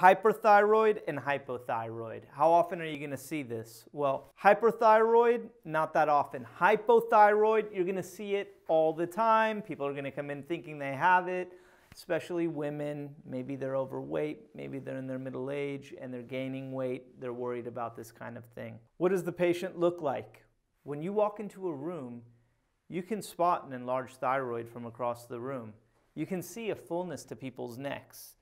Hyperthyroid and hypothyroid. How often are you going to see this? Well, hyperthyroid, not that often. Hypothyroid, you're going to see it all the time. People are going to come in thinking they have it, especially women. Maybe they're overweight, maybe they're in their middle age and they're gaining weight. They're worried about this kind of thing. What does the patient look like? When you walk into a room, you can spot an enlarged thyroid from across the room. You can see a fullness to people's necks.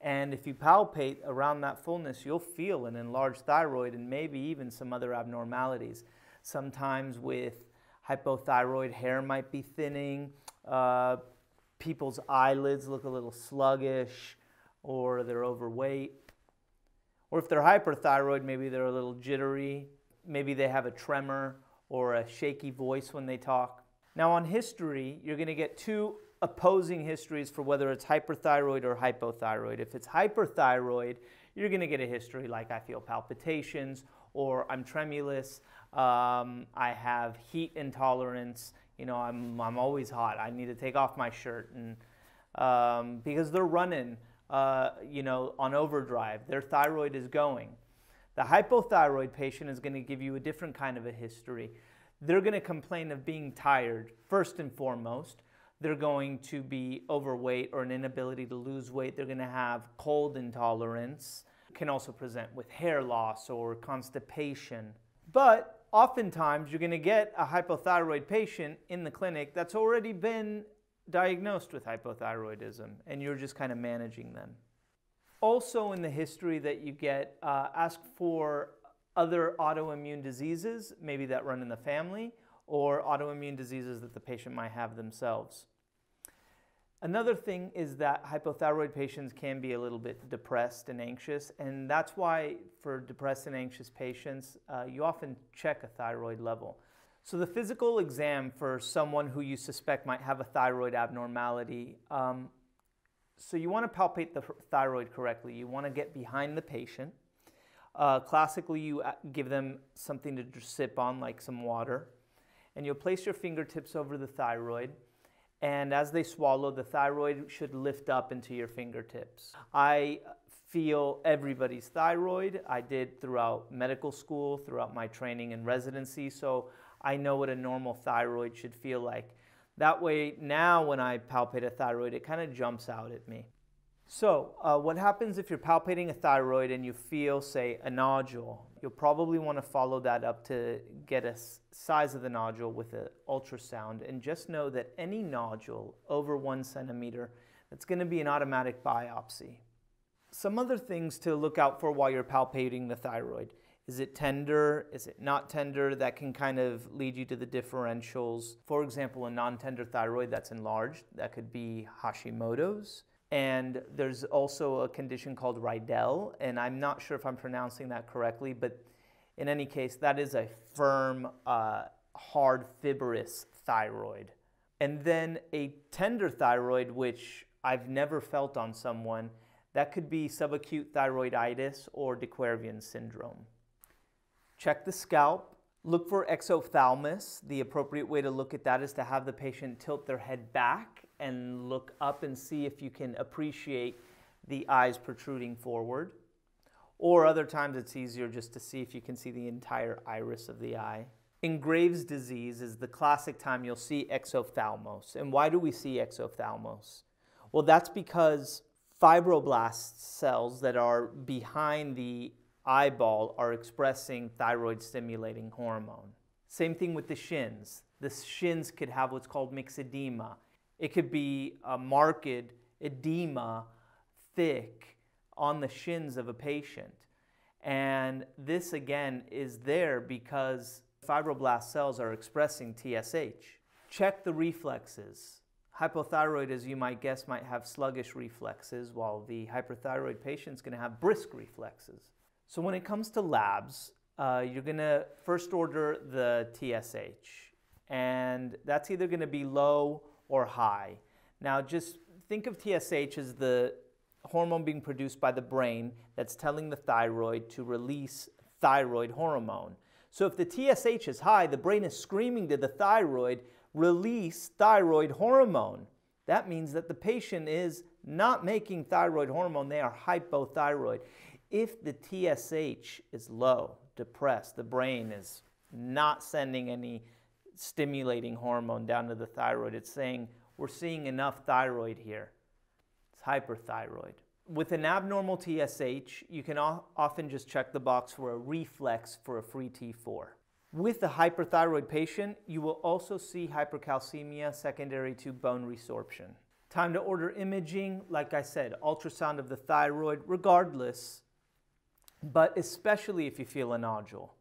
And if you palpate around that fullness, you'll feel an enlarged thyroid and maybe even some other abnormalities. Sometimes with hypothyroid, hair might be thinning, uh, people's eyelids look a little sluggish, or they're overweight. Or if they're hyperthyroid, maybe they're a little jittery, maybe they have a tremor or a shaky voice when they talk. Now on history, you're going to get two opposing histories for whether it's hyperthyroid or hypothyroid. If it's hyperthyroid, you're going to get a history like I feel palpitations or I'm tremulous, um, I have heat intolerance, you know, I'm, I'm always hot, I need to take off my shirt. And um, because they're running, uh, you know, on overdrive, their thyroid is going. The hypothyroid patient is going to give you a different kind of a history they're going to complain of being tired first and foremost. They're going to be overweight or an inability to lose weight. They're going to have cold intolerance, can also present with hair loss or constipation. But oftentimes you're going to get a hypothyroid patient in the clinic that's already been diagnosed with hypothyroidism and you're just kind of managing them. Also, in the history that you get, uh, ask for other autoimmune diseases, maybe that run in the family, or autoimmune diseases that the patient might have themselves. Another thing is that hypothyroid patients can be a little bit depressed and anxious, and that's why for depressed and anxious patients, uh, you often check a thyroid level. So, the physical exam for someone who you suspect might have a thyroid abnormality. Um, so, you want to palpate the thyroid correctly. You want to get behind the patient uh, classically, you uh, give them something to sip on, like some water, and you'll place your fingertips over the thyroid. And as they swallow, the thyroid should lift up into your fingertips. I feel everybody's thyroid. I did throughout medical school, throughout my training and residency, so I know what a normal thyroid should feel like. That way, now when I palpate a thyroid, it kind of jumps out at me. So, uh, what happens if you're palpating a thyroid and you feel, say, a nodule? You'll probably want to follow that up to get a size of the nodule with an ultrasound. And just know that any nodule over one centimeter, that's going to be an automatic biopsy. Some other things to look out for while you're palpating the thyroid. Is it tender? Is it not tender? That can kind of lead you to the differentials. For example, a non tender thyroid that's enlarged, that could be Hashimoto's. And there's also a condition called Rydell, and I'm not sure if I'm pronouncing that correctly, but in any case, that is a firm, uh, hard, fibrous thyroid. And then a tender thyroid, which I've never felt on someone, that could be subacute thyroiditis or de Quervain syndrome. Check the scalp. Look for exophthalmos. The appropriate way to look at that is to have the patient tilt their head back and look up and see if you can appreciate the eyes protruding forward. Or other times it's easier just to see if you can see the entire iris of the eye. In Graves' disease is the classic time you'll see exophthalmos. And why do we see exophthalmos? Well, that's because fibroblast cells that are behind the eyeball are expressing thyroid stimulating hormone. Same thing with the shins. The shins could have what's called myxedema. It could be a marked edema, thick on the shins of a patient. And this again is there because fibroblast cells are expressing TSH. Check the reflexes. Hypothyroid, as you might guess, might have sluggish reflexes, while the hyperthyroid patient's going to have brisk reflexes. So when it comes to labs, uh, you're going to first order the TSH, and that's either going to be low or high. Now, just think of TSH as the hormone being produced by the brain that's telling the thyroid to release thyroid hormone. So if the TSH is high, the brain is screaming to the thyroid, release thyroid hormone. That means that the patient is not making thyroid hormone, they are hypothyroid. If the TSH is low, depressed, the brain is not sending any stimulating hormone down to the thyroid. It's saying we're seeing enough thyroid here. It's hyperthyroid. With an abnormal TSH, you can often just check the box for a reflex for a free T4. With a hyperthyroid patient, you will also see hypercalcemia secondary to bone resorption. Time to order imaging, like I said, ultrasound of the thyroid, regardless, but especially if you feel a nodule.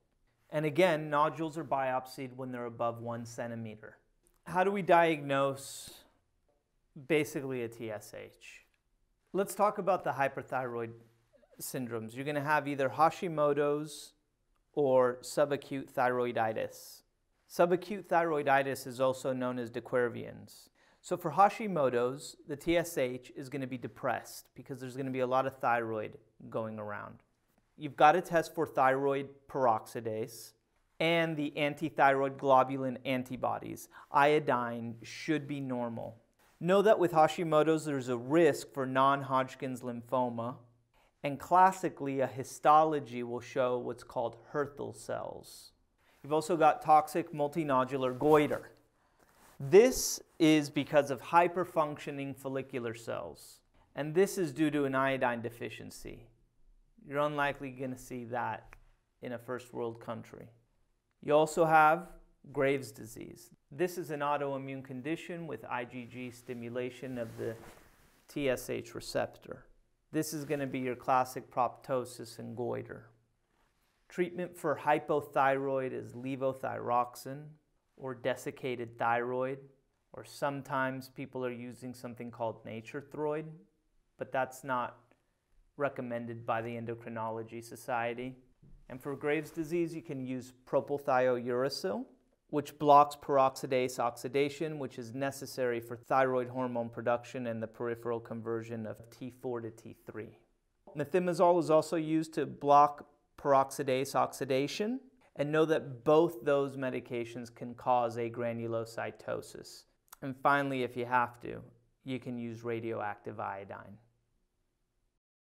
And again, nodules are biopsied when they're above one centimeter. How do we diagnose basically a TSH? Let's talk about the hyperthyroid syndromes. You're going to have either Hashimoto's or subacute thyroiditis. Subacute thyroiditis is also known as de Quervain's. So for Hashimoto's, the TSH is going to be depressed because there's going to be a lot of thyroid going around you've got to test for thyroid peroxidase and the antithyroid globulin antibodies. Iodine should be normal. Know that with Hashimoto's, there's a risk for non Hodgkin's lymphoma, and classically, a histology will show what's called Hertel cells. You've also got toxic multinodular goiter. This is because of hyperfunctioning follicular cells, and this is due to an iodine deficiency. You're unlikely going to see that in a first world country. You also have Graves' disease. This is an autoimmune condition with IgG stimulation of the TSH receptor. This is going to be your classic proptosis and goiter. Treatment for hypothyroid is levothyroxine or desiccated thyroid, or sometimes people are using something called nature throid, but that's not recommended by the Endocrinology Society. And for Graves' disease, you can use propylthiouracil, which blocks peroxidase oxidation, which is necessary for thyroid hormone production and the peripheral conversion of T4 to T3. Methimazole is also used to block peroxidase oxidation, and know that both those medications can cause agranulocytosis. And finally, if you have to, you can use radioactive iodine.